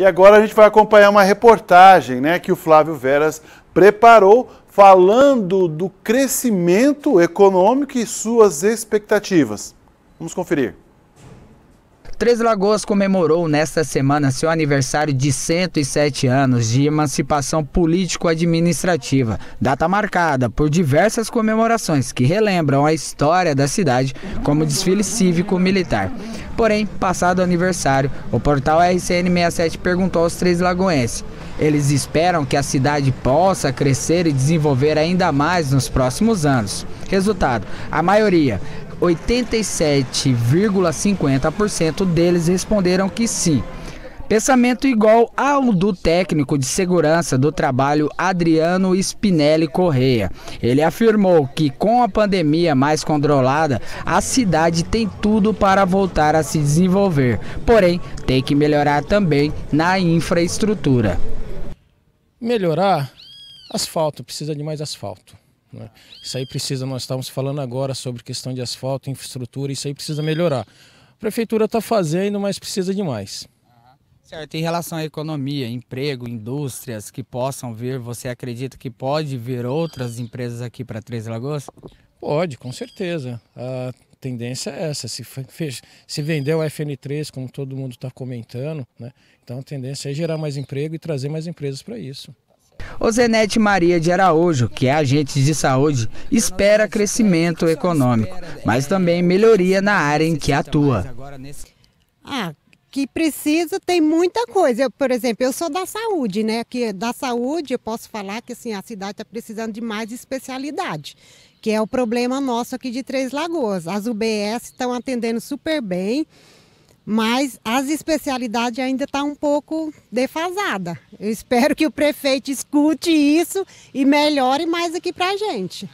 E agora a gente vai acompanhar uma reportagem né, que o Flávio Veras preparou falando do crescimento econômico e suas expectativas. Vamos conferir. Três Lagoas comemorou nesta semana seu aniversário de 107 anos de emancipação político-administrativa, data marcada por diversas comemorações que relembram a história da cidade, como desfile cívico-militar. Porém, passado o aniversário, o portal RCN67 perguntou aos três lagoenses: eles esperam que a cidade possa crescer e desenvolver ainda mais nos próximos anos. Resultado: a maioria, 87,50% deles responderam que sim. Pensamento igual ao do técnico de segurança do trabalho Adriano Spinelli Correia. Ele afirmou que com a pandemia mais controlada, a cidade tem tudo para voltar a se desenvolver, porém tem que melhorar também na infraestrutura. Melhorar? Asfalto, precisa de mais asfalto. Né? Isso aí precisa, nós estamos falando agora sobre questão de asfalto, infraestrutura, isso aí precisa melhorar. A prefeitura está fazendo, mas precisa de mais. Certo, em relação à economia, emprego, indústrias que possam vir, você acredita que pode vir outras empresas aqui para Três Lagoas? Pode, com certeza. A tendência é essa. Se, fez, se vender o FN3, como todo mundo está comentando, né? então a tendência é gerar mais emprego e trazer mais empresas para isso. O Zenete Maria de Araújo, que é agente de saúde, espera crescimento econômico, mas também melhoria na área em que atua. Ah, que precisa tem muita coisa. Eu, por exemplo, eu sou da saúde, né? Que da saúde eu posso falar que assim, a cidade está precisando de mais especialidade, que é o problema nosso aqui de Três Lagoas. As UBS estão atendendo super bem mas as especialidades ainda estão tá um pouco defasada. Eu espero que o prefeito escute isso e melhore mais aqui para a gente.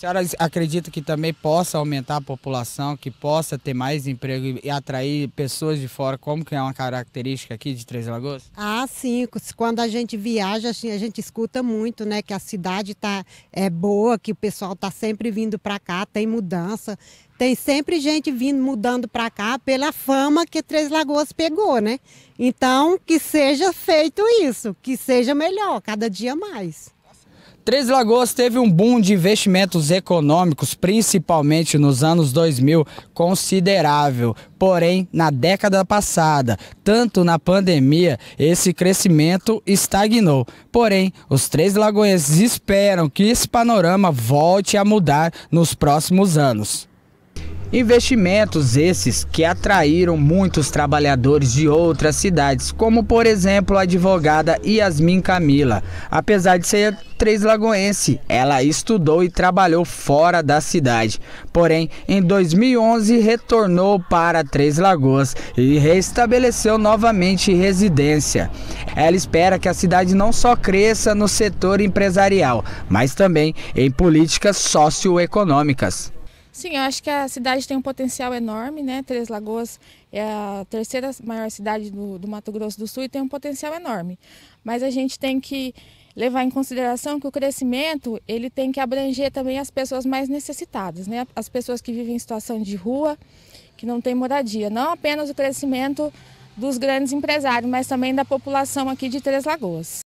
Senhora acredita que também possa aumentar a população, que possa ter mais emprego e atrair pessoas de fora, como que é uma característica aqui de Três Lagoas? Ah, sim. Quando a gente viaja, assim, a gente escuta muito, né? Que a cidade tá, é boa, que o pessoal está sempre vindo para cá, tem mudança. Tem sempre gente vindo, mudando para cá pela fama que Três Lagoas pegou, né? Então, que seja feito isso, que seja melhor, cada dia mais. Três Lagoas teve um boom de investimentos econômicos, principalmente nos anos 2000, considerável. Porém, na década passada, tanto na pandemia, esse crescimento estagnou. Porém, os três lagoenses esperam que esse panorama volte a mudar nos próximos anos. Investimentos esses que atraíram muitos trabalhadores de outras cidades, como por exemplo a advogada Yasmin Camila. Apesar de ser Três Lagoense, ela estudou e trabalhou fora da cidade. Porém, em 2011 retornou para Três Lagoas e restabeleceu novamente residência. Ela espera que a cidade não só cresça no setor empresarial, mas também em políticas socioeconômicas. Sim, eu acho que a cidade tem um potencial enorme, né? Três Lagoas é a terceira maior cidade do, do, Mato Grosso do Sul e tem um potencial enorme. Mas a gente tem que levar em consideração que o crescimento ele tem que abranger também as pessoas mais necessitadas, né? As pessoas que vivem em situação de rua, que não têm moradia. Não apenas o crescimento dos grandes empresários, mas também da população aqui de Três Lagoas.